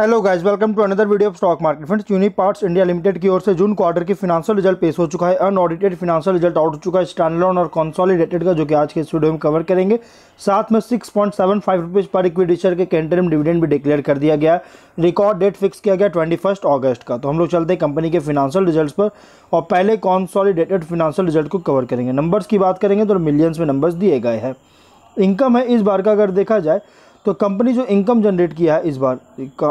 hello guys welcome to another video of stock market friends unique parts India limited की ओर से June quarter की financial result पेश हो चुका है अनऑडिटेड फिनांशियल रिजल्ट आउट हो चुका है स्टैंडलोन और कॉन्सॉलिडेटेड का जो कि आज के इस वीडियो में कवर करेंगे साथ में six point seven five rupees पर इक्विटी शेयर के कैंटरम डिविडेंड भी डिक्लेयर कर दिया गया रिकॉर्ड डेट फिक्स किया गया ट्वेंटी फर्स्ट ऑगस्ट का तो हम लोग चलते हैं कंपनी के फिनांशियल रिजल्ट पर और पहले कॉन्सॉलिडेटेड फिनांशियल रिजल्ट को कवर करेंगे नंबर्स की बात करेंगे तो मिलियंस में नंबर्स दिए गए हैं इनकम है इस बार का अगर देखा जाए तो कंपनी जो इनकम जनरेट किया है इस बार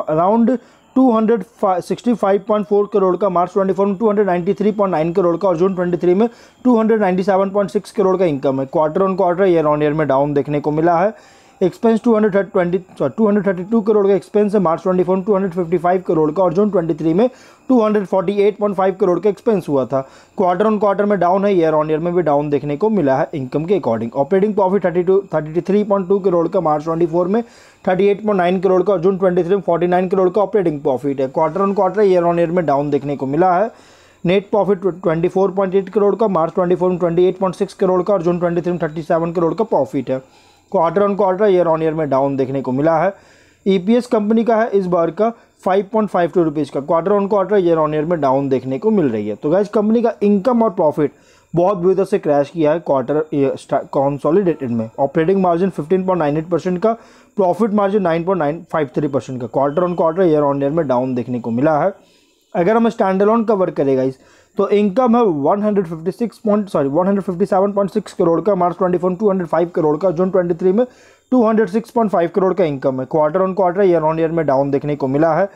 अराउंड 265.4 करोड़ का मार्च 24 में 293.9 करोड़ का और जून 23 में 297.6 करोड़ का इनकम है quarter on quarter year on year में डाउन देखने को मिला है expense two hundred sorry 232 crore का एक्सपेंस है मार्च 24 फिफ्टी 255 करोड़ का और जून 23 में 248.5 करोड़ का एक्सपेंस हुआ था क्वार्टर ऑन क्वार्टर में डाउन है ईयर ऑन ईयर में भी डाउन देखने को मिला है इनकम के अकॉर्डिंग ऑपरेटिंग प्रॉफिट 32 33.2 करोड़ का मार्च 24 में 38.9 करोड़ का और जून 23 में 49 करोड़ का ऑपरेटिंग प्रॉफिट है quarter on quarter year on year में डाउन देखने को मिला है नेट प्रॉफिट 24.8 करोड़ का मार्च 24 में 28.6 करोड़ का और जून 23 में 37 करोड़ का प्रॉफिट है quarter on quarter year on year में डाउन देखने को मिला है ईपीएस e कंपनी का है इस बार का five point five two rupees का quarter on quarter year on year में डाउन देखने को मिल रही है तो गैस कंपनी का इनकम और प्रॉफिट बहुत बुरी तरह से क्रैश किया है क्वार्टर कॉन्सोलिडेटेड में ऑपरेटिंग मार्जिन 15.98 परसेंट का प्रॉफिट मार्जिन 9.953 परसेंट का quarter on quarter year on year में डाउन देखने को मिला है अगर हम स्टैंड अलॉन कवर करेगा इस तो इनकम है 156 पॉइंट सॉरी 157.6 करोड़ का मार्च 24 205 करोड़ का जून 23 में 206.5 करोड़ का इनकम है quarter on quarter year on year में डाउन देखने को मिला है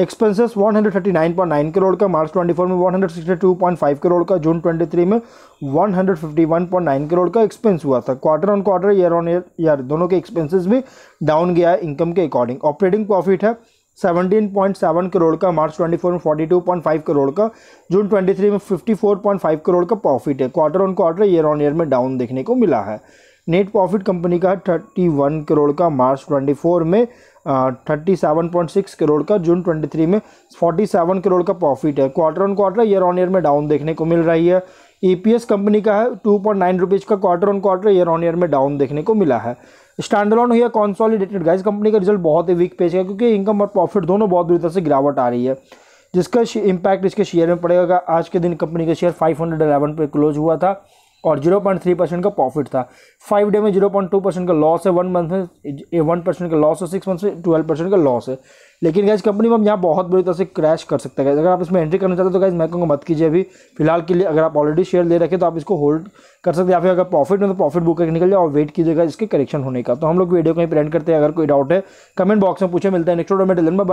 एक्सपेंसेस 139.9 करोड़ का मार्च 24 में 162.5 करोड़ का जून 23 में 151.9 करोड़ का एक्सपेंस हुआ था quarter on quarter year on year दोनों के एक्सपेंसेस भी डाउन गया है इनकम के अकॉर्डिंग ऑपरेटिंग प्रॉफिट है 17.7 करोड़ का मार्च 24 में 42.5 करोड़ का जून 23 में 54.5 करोड़ का प्रॉफिट है quarter on quarter year on year में डाउन देखने को मिला है नेट प्रॉफिट कंपनी का 31 करोड़ का मार्च 24 में thirty seven point six crore का जून ट्वेंटी थ्री में 47 सेवन करोड़ का प्रॉफिट है quarter on quarter year on year में डाउन देखने को मिल रही है ईपीएस e कंपनी का है टू पॉइंट नाइन रुपीज़ का quarter on quarter year on year में डाउन देखने को मिला है स्टैंडलॉन हुई है कॉन्सॉलिडेटेड गाइज कंपनी का रिजल्ट बहुत ही वीक पेश है क्योंकि इनकम और प्रॉफिट दोनों बहुत बुरी तरह से गिरावट आ रही है जिसका इंपैक्ट इसके शेयर में पड़ेगा आज के दिन कंपनी का शेयर फाइव पे क्लोज हुआ था और 0.3 परसेंट का प्रॉफिट था फाइव डे में 0.2 परसेंट का लॉस है वन मंथ में वन परसेंट का लॉस है सिक्स मंथ में ट्वेल्व परसेंट का लॉस है लेकिन गैस कंपनी में यहाँ बहुत बुरी तरह से क्रैश कर सकता है अगर आप इसमें एंट्री करना चाहते हो तो गैस मैं कहूँगा मत कीजिए अभी फिलहाल के लिए अगर आप ऑलरेडी शेयर ले रखे तो आप इसको होल्ड कर सकते हैं या फिर अगर प्रॉफिट में तो प्रॉफिट बुक करके निकल जाए और वेट कीजिएगा इसके करेक्शन होने का तो हम लोग वीडियो कहीं प्रेंट करते हैं अगर कोई डाउट है कमेंट बॉक्स में पूछे मिलता है नेक्स्ट ऑर्डर में डिलन